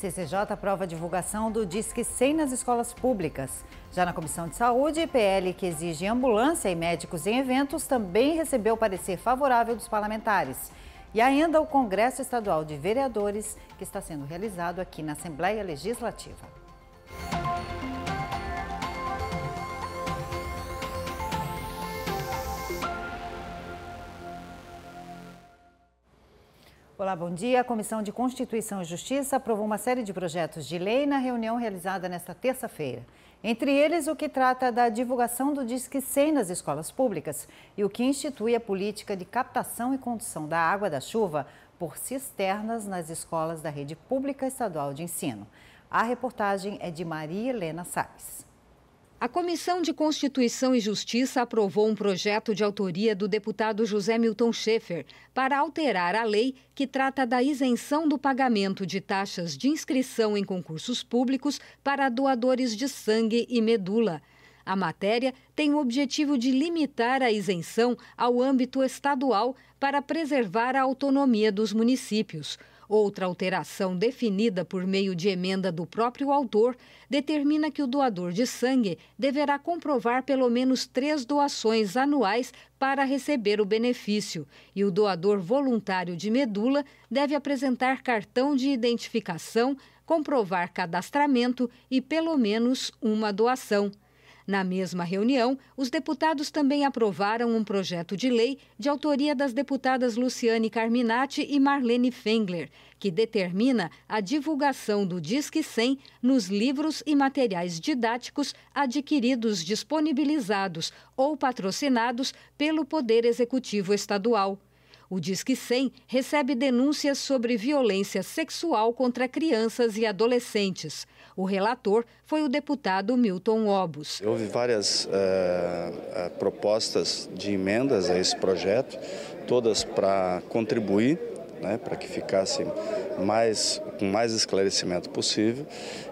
CCJ aprova a divulgação do Disque 100 nas escolas públicas. Já na Comissão de Saúde, PL, que exige ambulância e médicos em eventos, também recebeu parecer favorável dos parlamentares. E ainda o Congresso Estadual de Vereadores, que está sendo realizado aqui na Assembleia Legislativa. Olá, bom dia. A Comissão de Constituição e Justiça aprovou uma série de projetos de lei na reunião realizada nesta terça-feira. Entre eles, o que trata da divulgação do Disque 100 nas escolas públicas e o que institui a política de captação e condução da água da chuva por cisternas nas escolas da rede pública estadual de ensino. A reportagem é de Maria Helena Salles. A Comissão de Constituição e Justiça aprovou um projeto de autoria do deputado José Milton Schaefer para alterar a lei que trata da isenção do pagamento de taxas de inscrição em concursos públicos para doadores de sangue e medula. A matéria tem o objetivo de limitar a isenção ao âmbito estadual para preservar a autonomia dos municípios. Outra alteração definida por meio de emenda do próprio autor determina que o doador de sangue deverá comprovar pelo menos três doações anuais para receber o benefício, e o doador voluntário de medula deve apresentar cartão de identificação, comprovar cadastramento e pelo menos uma doação. Na mesma reunião, os deputados também aprovaram um projeto de lei de autoria das deputadas Luciane Carminati e Marlene Fengler, que determina a divulgação do Disque 100 nos livros e materiais didáticos adquiridos, disponibilizados ou patrocinados pelo Poder Executivo Estadual. O Disque 100 recebe denúncias sobre violência sexual contra crianças e adolescentes. O relator foi o deputado Milton Obos. Houve várias uh, propostas de emendas a esse projeto, todas para contribuir né, para que ficasse mais, com mais esclarecimento possível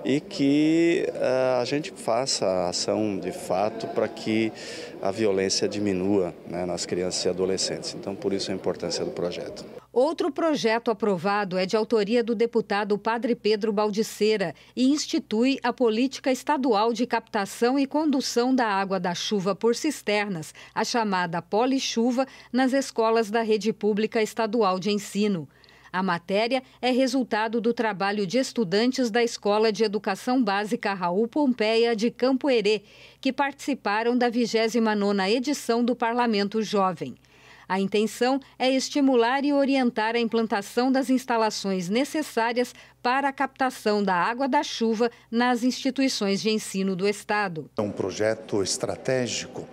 e que uh, a gente faça a ação de fato para que a violência diminua né, nas crianças e adolescentes. Então, por isso a importância do projeto. Outro projeto aprovado é de autoria do deputado Padre Pedro Baldiceira e institui a política estadual de captação e condução da água da chuva por cisternas, a chamada polichuva, nas escolas da rede pública estadual de ensino. A matéria é resultado do trabalho de estudantes da Escola de Educação Básica Raul Pompeia de Campo Herê, que participaram da 29ª edição do Parlamento Jovem. A intenção é estimular e orientar a implantação das instalações necessárias para a captação da água da chuva nas instituições de ensino do Estado. É um projeto estratégico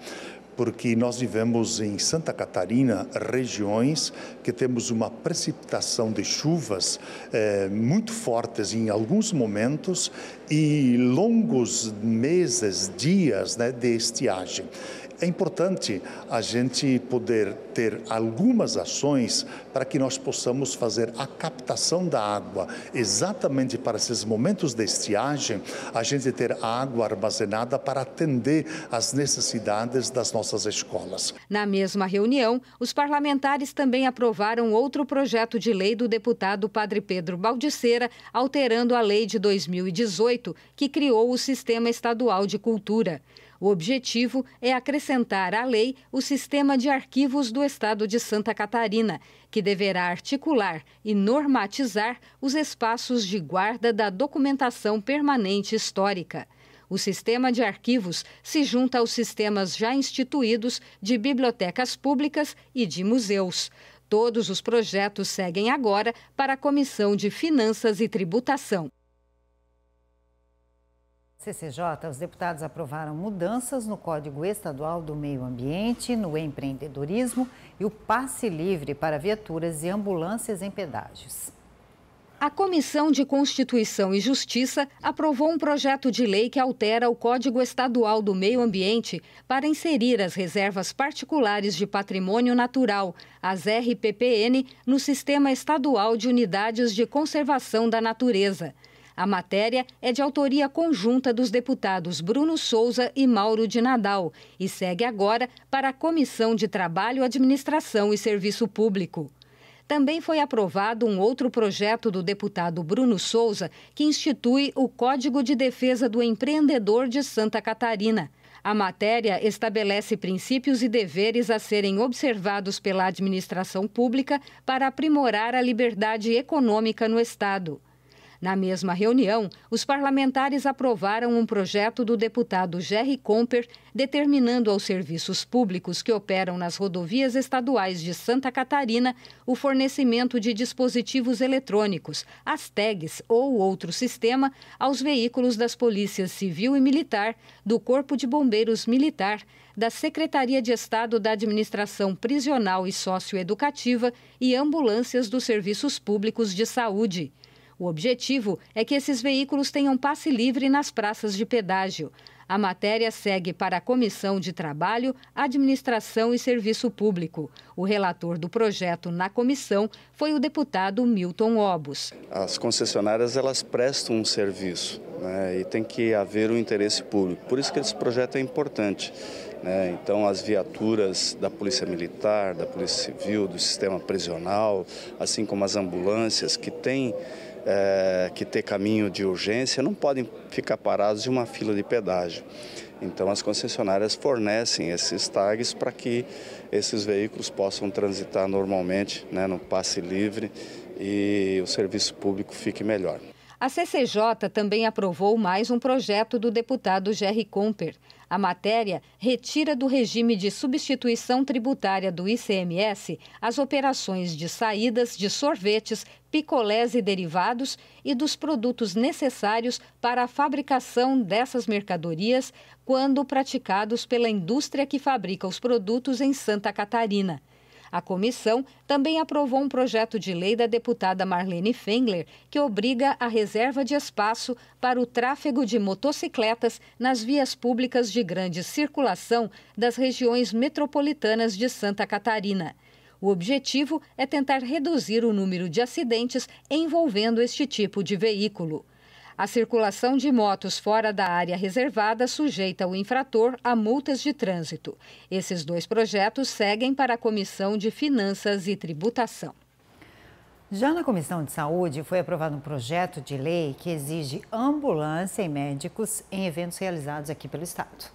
porque nós vivemos em Santa Catarina regiões que temos uma precipitação de chuvas eh, muito fortes em alguns momentos e longos meses, dias né, de estiagem é importante a gente poder ter algumas ações para que nós possamos fazer a captação da água, exatamente para esses momentos de estiagem, a gente ter a água armazenada para atender às necessidades das nossas escolas. Na mesma reunião, os parlamentares também aprovaram outro projeto de lei do deputado Padre Pedro Baldiceira, alterando a lei de 2018, que criou o Sistema Estadual de Cultura. O objetivo é acrescentar à lei o sistema de arquivos do Estado de Santa Catarina, que deverá articular e normatizar os espaços de guarda da documentação permanente histórica. O sistema de arquivos se junta aos sistemas já instituídos de bibliotecas públicas e de museus. Todos os projetos seguem agora para a Comissão de Finanças e Tributação. CCJ, os deputados aprovaram mudanças no Código Estadual do Meio Ambiente, no empreendedorismo e o passe livre para viaturas e ambulâncias em pedágios. A Comissão de Constituição e Justiça aprovou um projeto de lei que altera o Código Estadual do Meio Ambiente para inserir as reservas particulares de patrimônio natural, as RPPN, no Sistema Estadual de Unidades de Conservação da Natureza. A matéria é de autoria conjunta dos deputados Bruno Souza e Mauro de Nadal e segue agora para a Comissão de Trabalho, Administração e Serviço Público. Também foi aprovado um outro projeto do deputado Bruno Souza, que institui o Código de Defesa do Empreendedor de Santa Catarina. A matéria estabelece princípios e deveres a serem observados pela administração pública para aprimorar a liberdade econômica no Estado. Na mesma reunião, os parlamentares aprovaram um projeto do deputado Jerry Comper determinando aos serviços públicos que operam nas rodovias estaduais de Santa Catarina o fornecimento de dispositivos eletrônicos, as tags ou outro sistema, aos veículos das polícias civil e militar, do Corpo de Bombeiros Militar, da Secretaria de Estado da Administração Prisional e Socioeducativa e ambulâncias dos serviços públicos de saúde. O objetivo é que esses veículos tenham passe livre nas praças de pedágio. A matéria segue para a Comissão de Trabalho, Administração e Serviço Público. O relator do projeto na comissão foi o deputado Milton Obos. As concessionárias elas prestam um serviço né, e tem que haver um interesse público. Por isso que esse projeto é importante. Né? Então, as viaturas da Polícia Militar, da Polícia Civil, do sistema prisional, assim como as ambulâncias que têm é, que ter caminho de urgência não podem ficar parados em uma fila de pedágio. Então as concessionárias fornecem esses tags para que esses veículos possam transitar normalmente, né, no passe livre e o serviço público fique melhor. A CCJ também aprovou mais um projeto do deputado Jerry Comper. A matéria retira do regime de substituição tributária do ICMS as operações de saídas de sorvetes, picolés e derivados e dos produtos necessários para a fabricação dessas mercadorias quando praticados pela indústria que fabrica os produtos em Santa Catarina. A comissão também aprovou um projeto de lei da deputada Marlene Fengler, que obriga a reserva de espaço para o tráfego de motocicletas nas vias públicas de grande circulação das regiões metropolitanas de Santa Catarina. O objetivo é tentar reduzir o número de acidentes envolvendo este tipo de veículo. A circulação de motos fora da área reservada sujeita o infrator a multas de trânsito. Esses dois projetos seguem para a Comissão de Finanças e Tributação. Já na Comissão de Saúde, foi aprovado um projeto de lei que exige ambulância e médicos em eventos realizados aqui pelo Estado.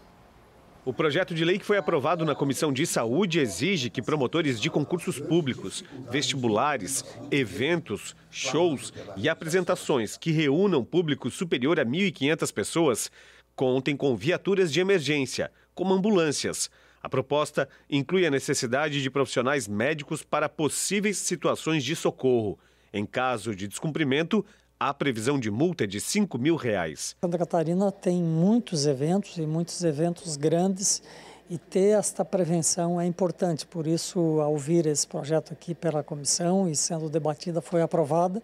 O projeto de lei que foi aprovado na Comissão de Saúde exige que promotores de concursos públicos, vestibulares, eventos, shows e apresentações que reúnam público superior a 1.500 pessoas contem com viaturas de emergência, como ambulâncias. A proposta inclui a necessidade de profissionais médicos para possíveis situações de socorro. Em caso de descumprimento, a previsão de multa é de 5 mil reais. Santa Catarina tem muitos eventos e muitos eventos grandes e ter esta prevenção é importante. Por isso, ao vir esse projeto aqui pela comissão e sendo debatida, foi aprovada.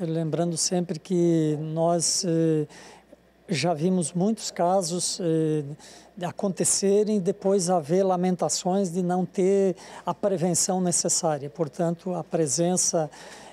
Lembrando sempre que nós eh, já vimos muitos casos eh, acontecerem acontecerem depois haver lamentações de não ter a prevenção necessária. Portanto, a presença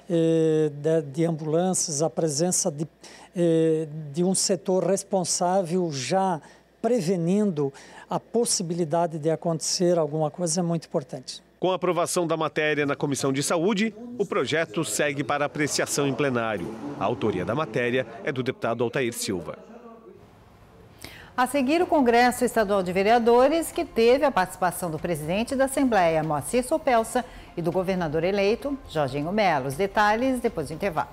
eh, de, ambulâncias, a presença de, eh, de um setor responsável já prevenindo a possibilidade de acontecer alguma coisa é muito importante. Com a aprovação da matéria na Comissão de Saúde, o projeto segue para apreciação em plenário. A autoria da matéria é do deputado Altair Silva. A seguir, o Congresso Estadual de Vereadores, que teve a participação do presidente da Assembleia, Moacir Sopelsa, e do governador eleito, Jorginho Melo. Os detalhes depois do intervalo.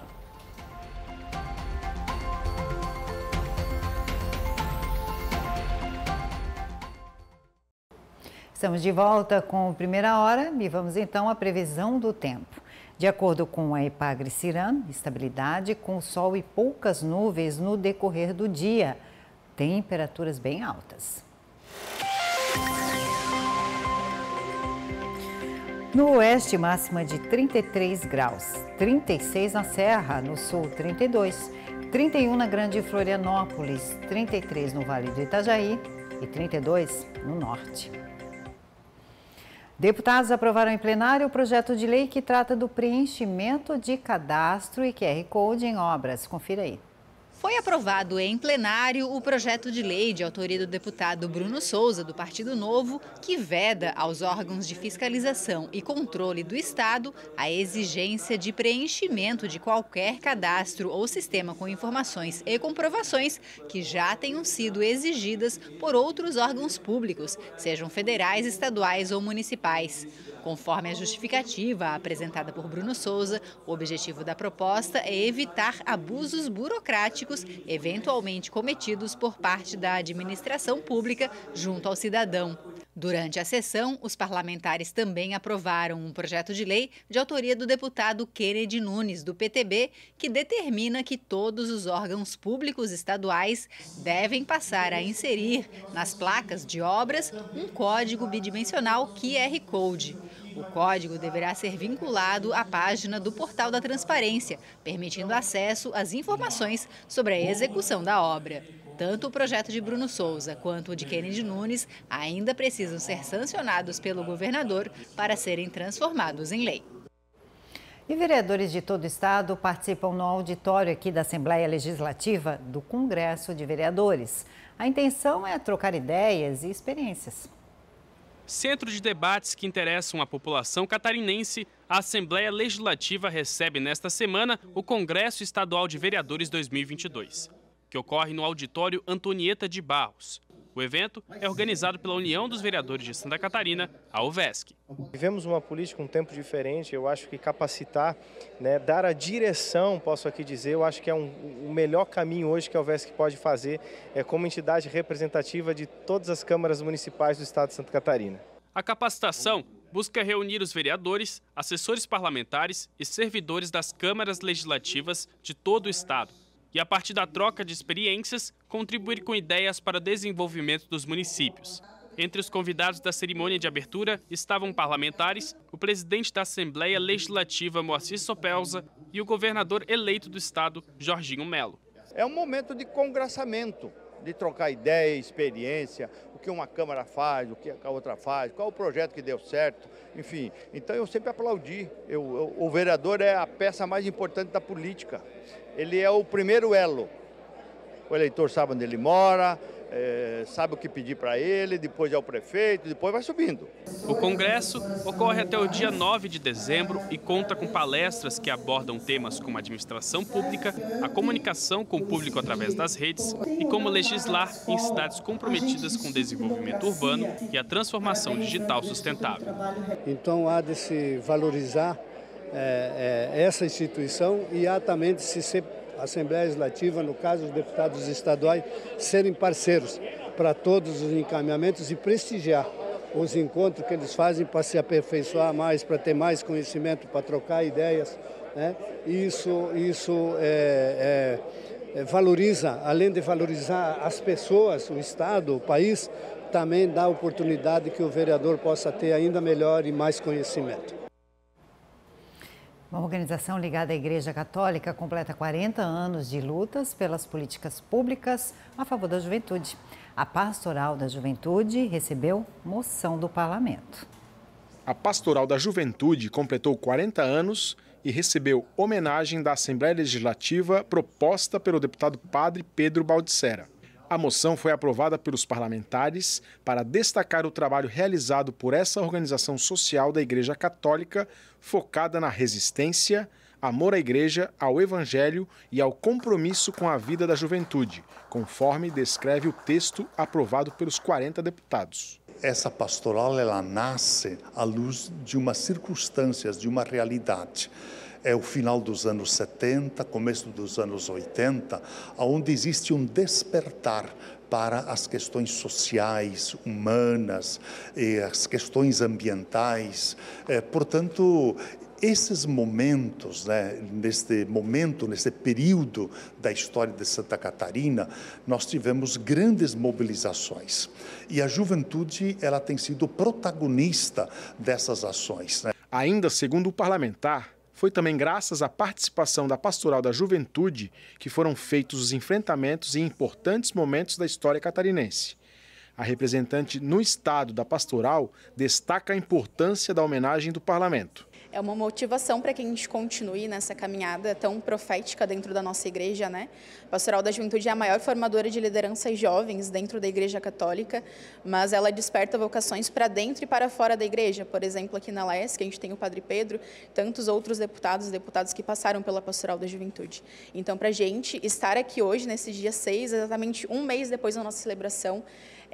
Estamos de volta com a primeira hora e vamos então à previsão do tempo. De acordo com a Epagre Ciran, estabilidade com sol e poucas nuvens no decorrer do dia. Temperaturas bem altas. No oeste, máxima de 33 graus, 36 na Serra, no sul, 32, 31 na Grande Florianópolis, 33 no Vale do Itajaí e 32 no norte. Deputados aprovaram em plenário o projeto de lei que trata do preenchimento de cadastro e QR Code em obras. Confira aí. Foi aprovado em plenário o projeto de lei de autoria do deputado Bruno Souza, do Partido Novo, que veda aos órgãos de fiscalização e controle do Estado a exigência de preenchimento de qualquer cadastro ou sistema com informações e comprovações que já tenham sido exigidas por outros órgãos públicos, sejam federais, estaduais ou municipais. Conforme a justificativa apresentada por Bruno Souza, o objetivo da proposta é evitar abusos burocráticos eventualmente cometidos por parte da administração pública junto ao cidadão. Durante a sessão, os parlamentares também aprovaram um projeto de lei de autoria do deputado Kennedy Nunes, do PTB, que determina que todos os órgãos públicos estaduais devem passar a inserir nas placas de obras um código bidimensional QR Code. O código deverá ser vinculado à página do Portal da Transparência, permitindo acesso às informações sobre a execução da obra. Tanto o projeto de Bruno Souza quanto o de Kennedy Nunes ainda precisam ser sancionados pelo governador para serem transformados em lei. E vereadores de todo o estado participam no auditório aqui da Assembleia Legislativa do Congresso de Vereadores. A intenção é trocar ideias e experiências. Centro de debates que interessam a população catarinense, a Assembleia Legislativa recebe nesta semana o Congresso Estadual de Vereadores 2022, que ocorre no auditório Antonieta de Barros. O evento é organizado pela União dos Vereadores de Santa Catarina, a UVESC. Vivemos uma política um tempo diferente, eu acho que capacitar, né, dar a direção, posso aqui dizer, eu acho que é um, o melhor caminho hoje que a UVESC pode fazer é, como entidade representativa de todas as câmaras municipais do estado de Santa Catarina. A capacitação busca reunir os vereadores, assessores parlamentares e servidores das câmaras legislativas de todo o estado e, a partir da troca de experiências, contribuir com ideias para o desenvolvimento dos municípios. Entre os convidados da cerimônia de abertura estavam parlamentares, o presidente da Assembleia Legislativa, Moacir Sopelza, e o governador eleito do estado, Jorginho Melo. É um momento de congraçamento de trocar ideia, experiência, o que uma Câmara faz, o que a outra faz, qual o projeto que deu certo, enfim. Então eu sempre aplaudi. Eu, eu, o vereador é a peça mais importante da política. Ele é o primeiro elo. O eleitor sabe onde ele mora, é, sabe o que pedir para ele, depois é o prefeito, depois vai subindo. O congresso ocorre até o dia 9 de dezembro e conta com palestras que abordam temas como administração pública, a comunicação com o público através das redes e como legislar em cidades comprometidas com o desenvolvimento urbano e a transformação digital sustentável. Então há de se valorizar é, é, essa instituição e há também de se ser a Assembleia Legislativa, no caso os deputados estaduais, serem parceiros para todos os encaminhamentos e prestigiar os encontros que eles fazem para se aperfeiçoar mais, para ter mais conhecimento, para trocar ideias. Né? Isso, isso é, é, é, valoriza, além de valorizar as pessoas, o Estado, o país, também dá a oportunidade que o vereador possa ter ainda melhor e mais conhecimento. Uma organização ligada à Igreja Católica completa 40 anos de lutas pelas políticas públicas a favor da juventude. A Pastoral da Juventude recebeu moção do parlamento. A Pastoral da Juventude completou 40 anos e recebeu homenagem da Assembleia Legislativa proposta pelo deputado Padre Pedro Baldissera. A moção foi aprovada pelos parlamentares para destacar o trabalho realizado por essa organização social da Igreja Católica, focada na resistência, amor à Igreja, ao Evangelho e ao compromisso com a vida da juventude, conforme descreve o texto aprovado pelos 40 deputados. Essa pastoral ela nasce à luz de umas circunstâncias, de uma realidade é o final dos anos 70, começo dos anos 80, onde existe um despertar para as questões sociais, humanas, eh, as questões ambientais. Eh, portanto, esses momentos, né, neste momento, nesse período da história de Santa Catarina, nós tivemos grandes mobilizações. E a juventude ela tem sido protagonista dessas ações. Né? Ainda segundo o parlamentar, foi também graças à participação da Pastoral da Juventude que foram feitos os enfrentamentos em importantes momentos da história catarinense. A representante no Estado da Pastoral destaca a importância da homenagem do parlamento é uma motivação para que a gente continue nessa caminhada tão profética dentro da nossa igreja, né? A Pastoral da Juventude é a maior formadora de lideranças jovens dentro da Igreja Católica, mas ela desperta vocações para dentro e para fora da igreja. Por exemplo, aqui na LESC, a gente tem o Padre Pedro, tantos outros deputados e deputados que passaram pela Pastoral da Juventude. Então, para a gente estar aqui hoje, nesse dia 6, exatamente um mês depois da nossa celebração,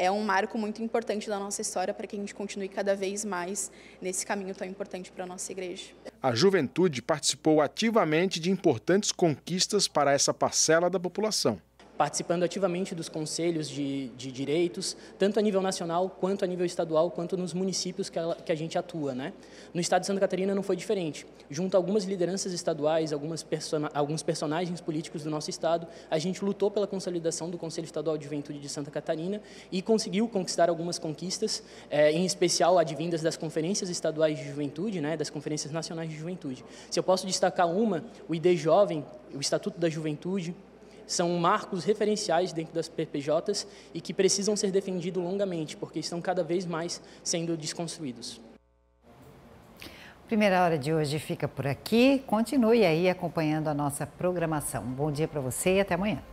é um marco muito importante da nossa história para que a gente continue cada vez mais nesse caminho tão importante para a nossa igreja. A juventude participou ativamente de importantes conquistas para essa parcela da população participando ativamente dos conselhos de, de direitos, tanto a nível nacional quanto a nível estadual, quanto nos municípios que, que a gente atua. Né? No estado de Santa Catarina não foi diferente. Junto a algumas lideranças estaduais, algumas alguns personagens políticos do nosso estado, a gente lutou pela consolidação do Conselho Estadual de Juventude de Santa Catarina e conseguiu conquistar algumas conquistas, eh, em especial advindas das conferências estaduais de juventude, né, das conferências nacionais de juventude. Se eu posso destacar uma, o ID Jovem, o Estatuto da Juventude, são marcos referenciais dentro das PPJs e que precisam ser defendidos longamente, porque estão cada vez mais sendo desconstruídos. Primeira hora de hoje fica por aqui. Continue aí acompanhando a nossa programação. bom dia para você e até amanhã.